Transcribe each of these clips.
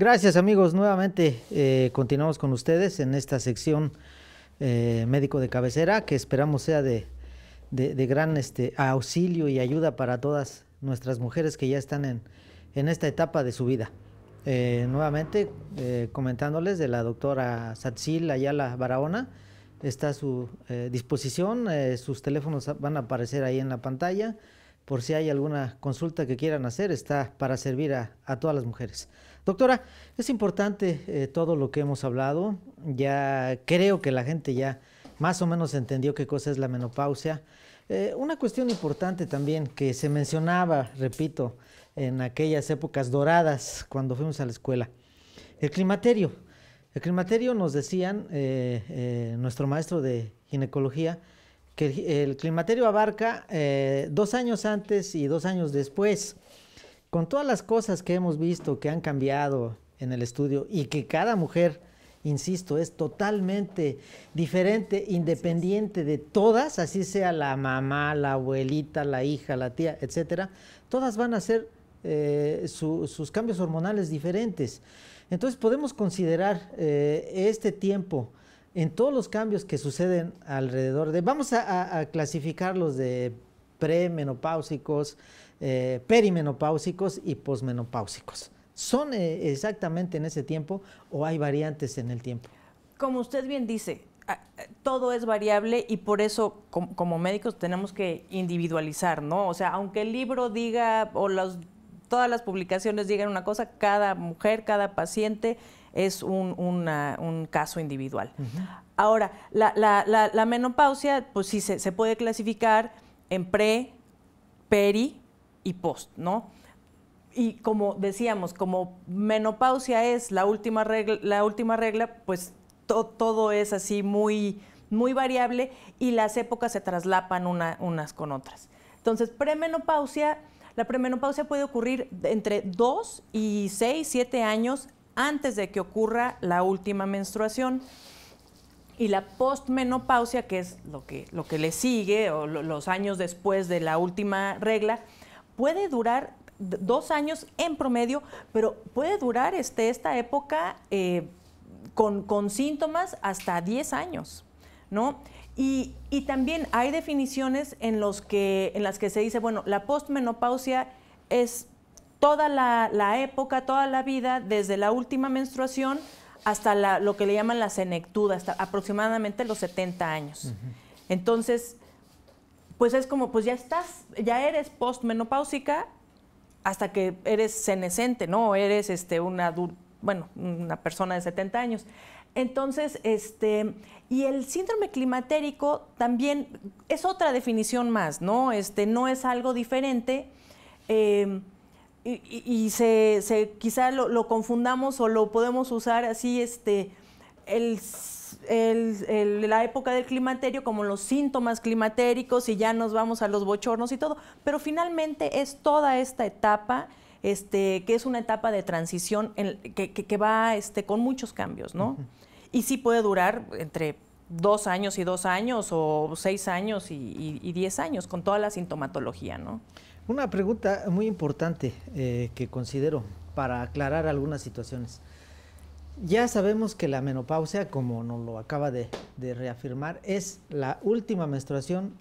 Gracias amigos, nuevamente eh, continuamos con ustedes en esta sección eh, médico de cabecera que esperamos sea de, gran este, auxilio y ayuda para todas nuestras mujeres que ya están en, esta etapa de su vida. Eh, nuevamente comentándoles de la doctora Satsil Ayala Barahona, está a su disposición, sus teléfonos van a aparecer ahí en la pantalla, por si hay alguna consulta que quieran hacer, está para servir a todas las mujeres. Doctora, es importante eh, todo lo que hemos hablado. Ya creo que la gente ya más o menos entendió qué cosa es la menopausia. Eh, una cuestión importante también que se mencionaba, repito, en aquellas épocas doradas cuando fuimos a la escuela, el climaterio. El climaterio nos decían, eh, nuestro maestro de ginecología, que el, el climaterio abarca dos años antes y dos años después con todas las cosas que hemos visto que han cambiado en el estudio y que cada mujer, insisto, es totalmente diferente, independiente de todas, así sea la mamá, la abuelita, la hija, la tía, etcétera, todas van a hacer eh, sus cambios hormonales diferentes. Entonces podemos considerar eh, este tiempo en todos los cambios que suceden alrededor de, vamos a, a clasificarlos de premenopáusicos, eh, perimenopáusicos y posmenopáusicos. ¿Son eh, exactamente en ese tiempo o hay variantes en el tiempo? Como usted bien dice, eh, todo es variable y por eso como, médicos tenemos que individualizar, ¿no? O sea, aunque el libro diga o todas las publicaciones digan una cosa, cada mujer, cada paciente es un, caso individual. Ahora, la, menopausia, pues sí, se, se puede clasificar en pre, peri, y post, ¿no? Y como decíamos, como menopausia es la última regla, la última regla pues todo es así muy, muy variable y las épocas se traslapan unas con otras. Entonces, premenopausia, la premenopausia puede ocurrir entre 2 y 6, 7 años antes de que ocurra la última menstruación. Y la postmenopausia, que es lo que, lo que le sigue, o los años después de la última regla, puede durar dos años en promedio, pero puede durar este, esta época eh, con, con, síntomas hasta 10 años, ¿no? Y, también hay definiciones en, los que, en las que se dice, bueno, la postmenopausia es toda la, época, toda la vida, desde la última menstruación hasta lo que le llaman la senectud, hasta aproximadamente los 70 años. Entonces, pues es como, pues ya estás, ya eres postmenopáusica hasta que eres senescente, ¿no? Eres este, una, bueno, una persona de 70 años. Entonces, este, y el síndrome climatérico también es otra definición más, ¿no? Este, no es algo diferente. Em, y, se, se, quizá lo, lo, confundamos o lo podemos usar así, este, el la época del climaterio como los síntomas climatéricos y ya nos vamos a los bochornos y todo, pero finalmente es toda esta etapa. Este, que es una etapa de transición que, va este, con muchos cambios, ¿no? Y sí puede durar entre dos años y dos años o seis años y, y, diez años con toda la sintomatología, ¿no? Una pregunta muy importante eh, que considero para aclarar algunas situaciones. Ya sabemos que la menopausia, como nos lo acaba de, reafirmar, es la última menstruación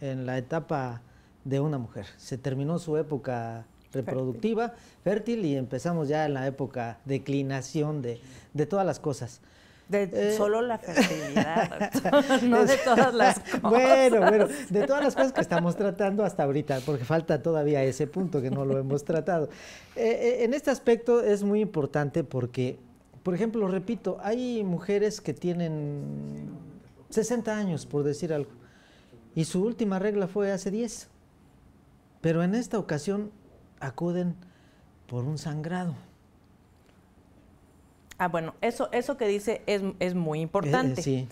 en la etapa de una mujer. Se terminó su época reproductiva, fértil, y empezamos ya en la época declinación de, todas las cosas. De eh, solo la fertilidad, no de todas las cosas. Bueno, bueno, de todas las cosas que estamos tratando hasta ahorita, porque falta todavía ese punto que no lo hemos tratado. Eh, eh, en este aspecto es muy importante porque por ejemplo, repito, hay mujeres que tienen 60 años, por decir algo, y su última regla fue hace 10. Pero en esta ocasión acuden por un sangrado. Ah, bueno, eso, eso que dice es, muy importante. Eh,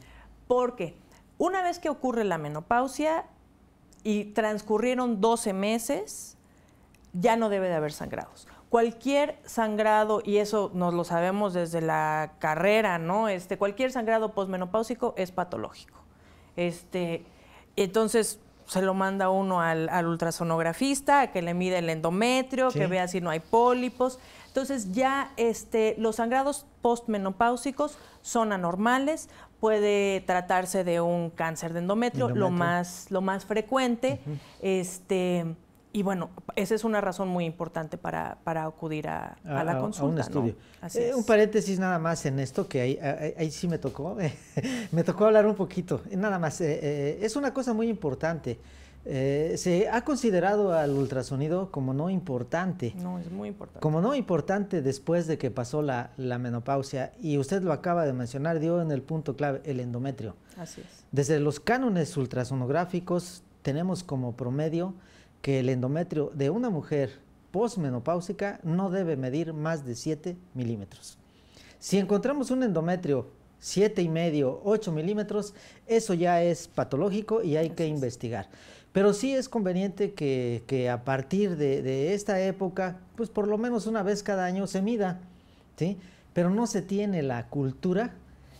Porque una vez que ocurre la menopausia y transcurrieron 12 meses, ya no debe de haber sangrados cualquier sangrado, y eso nos lo sabemos desde la carrera, ¿no? Este, cualquier sangrado posmenopáusico es patológico. Este, entonces se lo manda uno al, ultrasonografista, a que le mide el endometrio, que vea si no hay pólipos. Entonces ya este, los sangrados postmenopáusicos son anormales, puede tratarse de un cáncer de endometrio, Lo, más, lo más frecuente. este, y bueno, esa es una razón muy importante para, acudir a, la consulta. A un estudio. Eh, un paréntesis nada más en esto, que ahí, ahí, sí me tocó, me tocó hablar un poquito. Nada más, eh, eh, es una cosa muy importante. se ha considerado al ultrasonido como no importante. No, es muy importante. Como no importante después de que pasó la, la menopausia. Y usted lo acaba de mencionar, dio en el punto clave, el endometrio. Así es. Desde los cánones ultrasonográficos tenemos como promedio que el endometrio de una mujer posmenopáusica no debe medir más de 7 milímetros. Si encontramos un endometrio 7,5, 8 milímetros, eso ya es patológico y hay que investigar. Pero sí es conveniente que, a partir de, esta época, pues por lo menos una vez cada año se mida, ¿sí? Pero no se tiene la cultura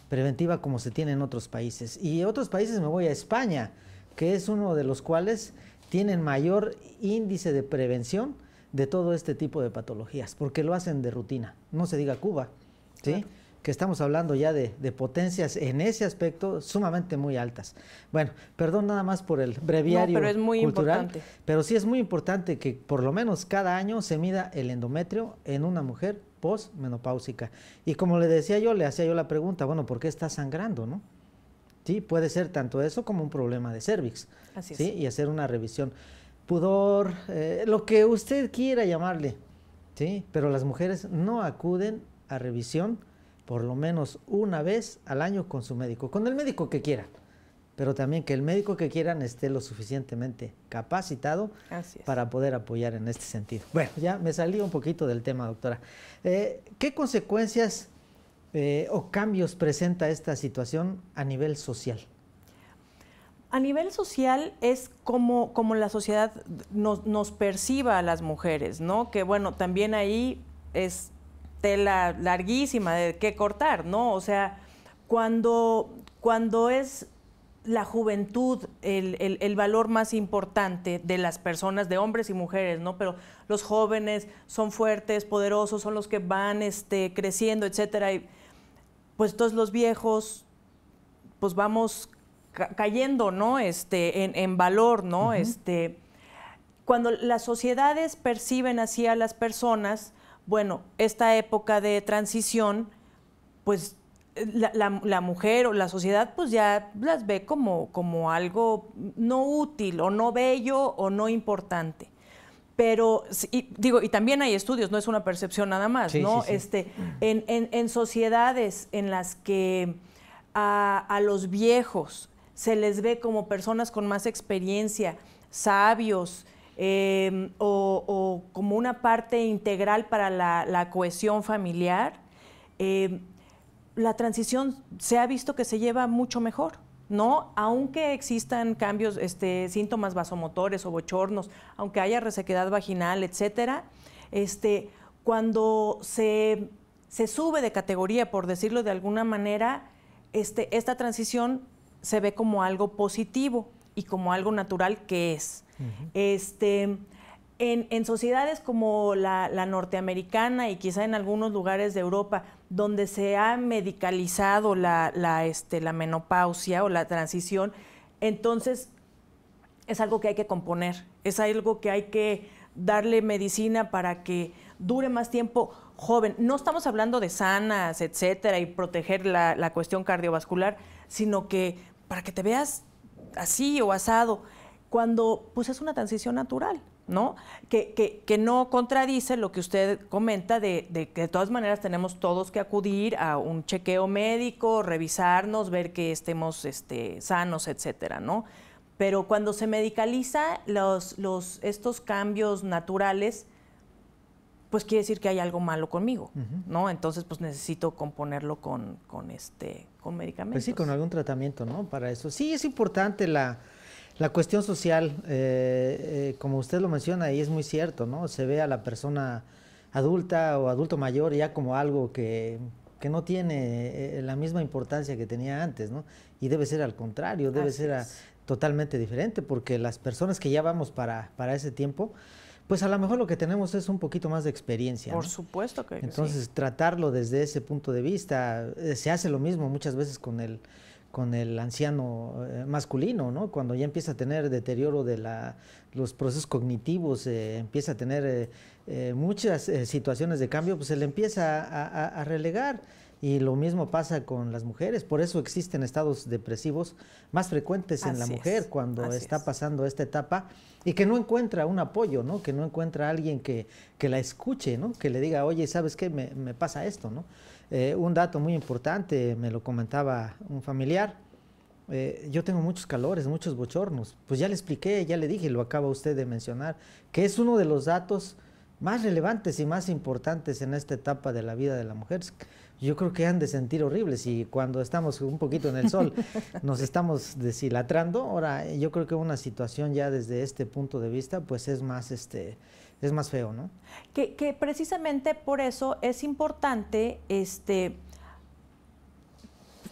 preventiva como se tiene en otros países. Y otros países me voy a España, que es uno de los cuales tienen mayor índice de prevención de todo este tipo de patologías, porque lo hacen de rutina, no se diga Cuba, ¿sí? que estamos hablando ya de, potencias en ese aspecto sumamente muy altas. Bueno, perdón nada más por el breviario pero es muy importante. pero sí es muy importante que por lo menos cada año se mida el endometrio en una mujer postmenopáusica. Y como le decía yo, le hacía yo la pregunta, bueno, ¿por qué está sangrando, no? Puede ser tanto eso como un problema de cervix, ¿sí? Y hacer una revisión. Pudor, eh, lo que usted quiera llamarle, ¿sí? Pero las mujeres no acuden a revisión por lo menos una vez al año con su médico, con el médico que quieran, pero también que el médico que quieran esté lo suficientemente capacitado para poder apoyar en este sentido. Bueno, ya me salí un poquito del tema, doctora. Eh, ¿Qué consecuencias eh, o cambios presenta esta situación a nivel social? A nivel social es como, como la sociedad nos, perciba a las mujeres, ¿no? Que bueno, también ahí es tela larguísima de qué cortar, ¿no? O sea, cuando, cuando es la juventud el, valor más importante de las personas, de hombres y mujeres, ¿no? Pero los jóvenes son fuertes, poderosos, son los que van este, creciendo, etcétera pues todos los viejos, pues vamos cayendo, ¿no? Este, en, valor, ¿no? Este, cuando las sociedades perciben así a las personas, bueno, esta época de transición, pues la, mujer o la sociedad pues ya las ve como algo no útil o no bello o no importante. Pero, digo, y también hay estudios, no es una percepción nada más, ¿no? Este, en, en, sociedades en las que a, los viejos se les ve como personas con más experiencia, sabios, em, o, como una parte integral para la, cohesión familiar, em, la transición se ha visto que se lleva mucho mejor. ¿no? Aunque existan cambios, este, síntomas vasomotores o bochornos, aunque haya resequedad vaginal, etcétera, este, cuando se, sube de categoría, por decirlo de alguna manera, este, esta transición se ve como algo positivo y como algo natural que es. Este en, sociedades como la, norteamericana y quizá en algunos lugares de Europa, donde se ha medicalizado este, la, menopausia o la transición, entonces es algo que hay que componer, es algo que hay que darle medicina para que dure más tiempo joven. No estamos hablando de sanas, etcétera, y proteger la, la, cuestión cardiovascular, sino que para que te veas así o asado, cuando pues es una transición natural. ¿no? Que, que, no contradice lo que usted comenta de, que de todas maneras tenemos todos que acudir a un chequeo médico, revisarnos, ver que estemos este, sanos, etcétera, ¿no? Pero cuando se medicaliza los, los, estos cambios naturales, pues quiere decir que hay algo malo conmigo, ¿no? Entonces, pues necesito componerlo con, con, este, con medicamentos. Pues sí, con algún tratamiento, ¿no? Para eso. Sí, es importante la, la cuestión social, eh, eh, como usted lo menciona, y es muy cierto, ¿no? Se ve a la persona adulta o adulto mayor ya como algo que, no tiene eh, la misma importancia que tenía antes, ¿no? Y debe ser al contrario, debe ser totalmente diferente, porque las personas que ya vamos para, para ese tiempo, pues a lo mejor lo que tenemos es un poquito más de experiencia. Por supuesto que Entonces, tratarlo desde ese punto de vista, se hace lo mismo muchas veces con el con el anciano eh, masculino, ¿no? Cuando ya empieza a tener deterioro de la, los procesos cognitivos, eh, empieza a tener eh, muchas situaciones de cambio, pues se le empieza a relegar. Y lo mismo pasa con las mujeres, por eso existen estados depresivos más frecuentes en la mujer cuando está pasando esta etapa y que no encuentra un apoyo, ¿no? Que no encuentra alguien que, la escuche, ¿no? Que le diga, oye, ¿sabes qué? Me, pasa esto, ¿no? Eh, un dato muy importante, me lo comentaba un familiar, eh, yo tengo muchos calores, muchos bochornos. Pues ya le expliqué, ya le dije, lo acaba usted de mencionar, que es uno de los datos más relevantes y más importantes en esta etapa de la vida de la mujer. Yo creo que han de sentir horribles y cuando estamos un poquito en el sol nos estamos deshilatrando. Ahora, yo creo que una situación ya desde este punto de vista, pues es más, este, es más feo, ¿no? Que, precisamente por eso es importante, este,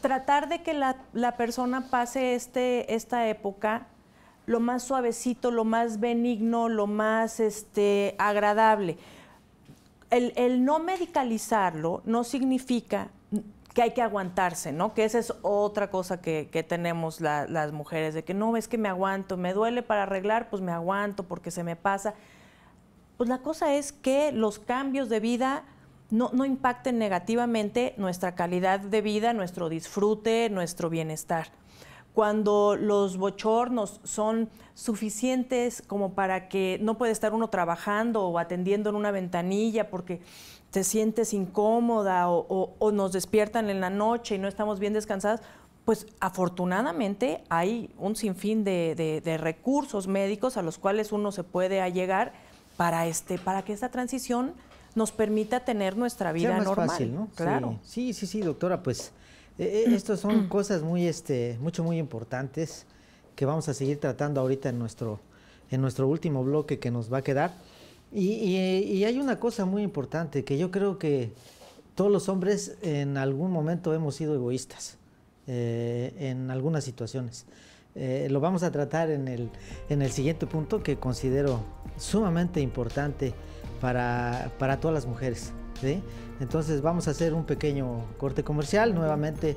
tratar de que la, la persona pase este, esta época lo más suavecito, lo más benigno, lo más este, agradable. El, no medicalizarlo no significa que hay que aguantarse, ¿no? Que esa es otra cosa que, tenemos las mujeres, de que no, es que me aguanto, me duele para arreglar, pues me aguanto porque se me pasa. Pues la cosa es que los cambios de vida no, no impacten negativamente nuestra calidad de vida, nuestro disfrute, nuestro bienestar cuando los bochornos son suficientes como para que no puede estar uno trabajando o atendiendo en una ventanilla porque te sientes incómoda o, nos despiertan en la noche y no estamos bien descansadas, pues afortunadamente hay un sinfín de, de, recursos médicos a los cuales uno se puede allegar para, este, para que esta transición nos permita tener nuestra vida más normal. Fácil, ¿no? Claro. Sí, sí, sí, doctora, pues estas eh, eh, estos son mm. cosas muy, este, mucho, muy importantes que vamos a seguir tratando ahorita en nuestro, en nuestro último bloque que nos va a quedar. Y, hay una cosa muy importante que yo creo que todos los hombres en algún momento hemos sido egoístas eh, en algunas situaciones. lo vamos a tratar en el, en el siguiente punto que considero sumamente importante para, para todas las mujeres. ¿sí? Entonces vamos a hacer un pequeño corte comercial nuevamente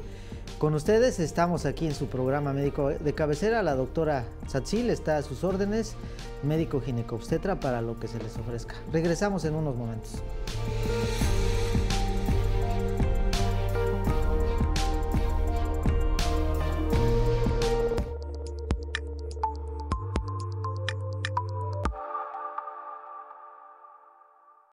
con ustedes. Estamos aquí en su programa médico de cabecera. La doctora Satsil está a sus órdenes, médico ginecobstetra para lo que se les ofrezca. Regresamos en unos momentos.